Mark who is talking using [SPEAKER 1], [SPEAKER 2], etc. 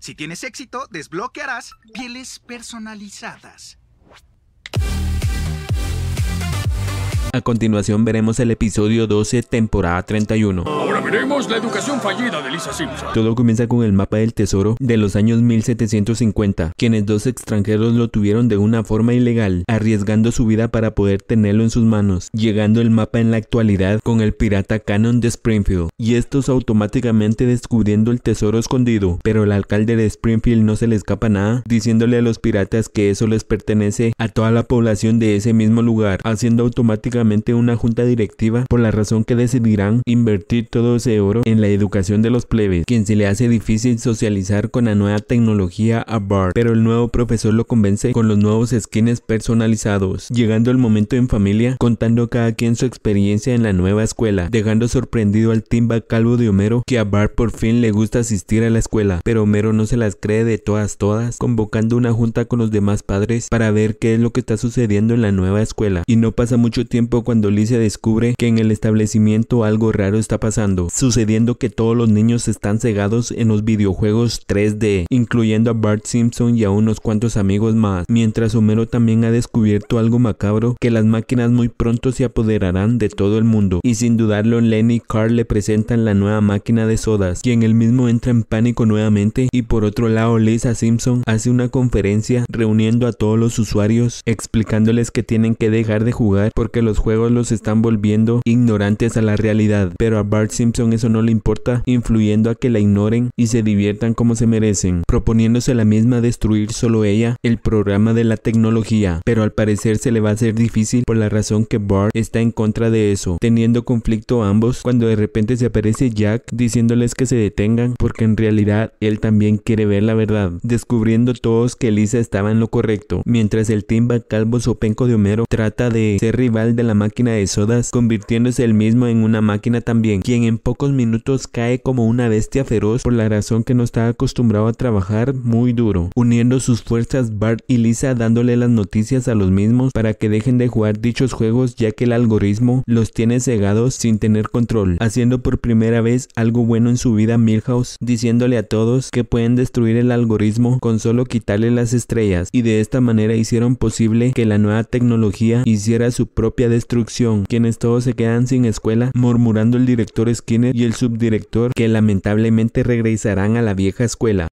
[SPEAKER 1] Si tienes éxito, desbloquearás pieles personalizadas. A continuación veremos el episodio 12, temporada 31. Todo comienza con el mapa del tesoro de los años 1750, quienes dos extranjeros lo tuvieron de una forma ilegal, arriesgando su vida para poder tenerlo en sus manos, llegando el mapa en la actualidad con el pirata Canon de Springfield, y estos automáticamente descubriendo el tesoro escondido, pero el alcalde de Springfield no se le escapa nada, diciéndole a los piratas que eso les pertenece a toda la población de ese mismo lugar, haciendo automáticamente una junta directiva por la razón que decidirán invertir todo de oro en la educación de los plebes, quien se le hace difícil socializar con la nueva tecnología a Bart, pero el nuevo profesor lo convence con los nuevos skins personalizados, llegando el momento en familia, contando cada quien su experiencia en la nueva escuela, dejando sorprendido al timba calvo de Homero que a Bart por fin le gusta asistir a la escuela, pero Homero no se las cree de todas todas, convocando una junta con los demás padres para ver qué es lo que está sucediendo en la nueva escuela, y no pasa mucho tiempo cuando Lisa descubre que en el establecimiento algo raro está pasando sucediendo que todos los niños están cegados en los videojuegos 3D, incluyendo a Bart Simpson y a unos cuantos amigos más, mientras Homero también ha descubierto algo macabro que las máquinas muy pronto se apoderarán de todo el mundo, y sin dudarlo Lenny y Carl le presentan la nueva máquina de sodas, quien él mismo entra en pánico nuevamente, y por otro lado Lisa Simpson hace una conferencia reuniendo a todos los usuarios, explicándoles que tienen que dejar de jugar porque los juegos los están volviendo ignorantes a la realidad, pero a Bart Simpson eso no le importa, influyendo a que la ignoren y se diviertan como se merecen, proponiéndose la misma destruir solo ella el programa de la tecnología, pero al parecer se le va a hacer difícil por la razón que Bart está en contra de eso, teniendo conflicto ambos cuando de repente se aparece Jack diciéndoles que se detengan porque en realidad él también quiere ver la verdad, descubriendo todos que Lisa estaba en lo correcto, mientras el Timba calvo sopenco de Homero trata de ser rival de la máquina de sodas, convirtiéndose él mismo en una máquina también, quien en pocos minutos cae como una bestia feroz por la razón que no está acostumbrado a trabajar muy duro. Uniendo sus fuerzas, Bart y Lisa dándole las noticias a los mismos para que dejen de jugar dichos juegos ya que el algoritmo los tiene cegados sin tener control, haciendo por primera vez algo bueno en su vida Milhouse, diciéndole a todos que pueden destruir el algoritmo con solo quitarle las estrellas y de esta manera hicieron posible que la nueva tecnología hiciera su propia destrucción, quienes todos se quedan sin escuela murmurando el director Skin y el subdirector que lamentablemente regresarán a la vieja escuela.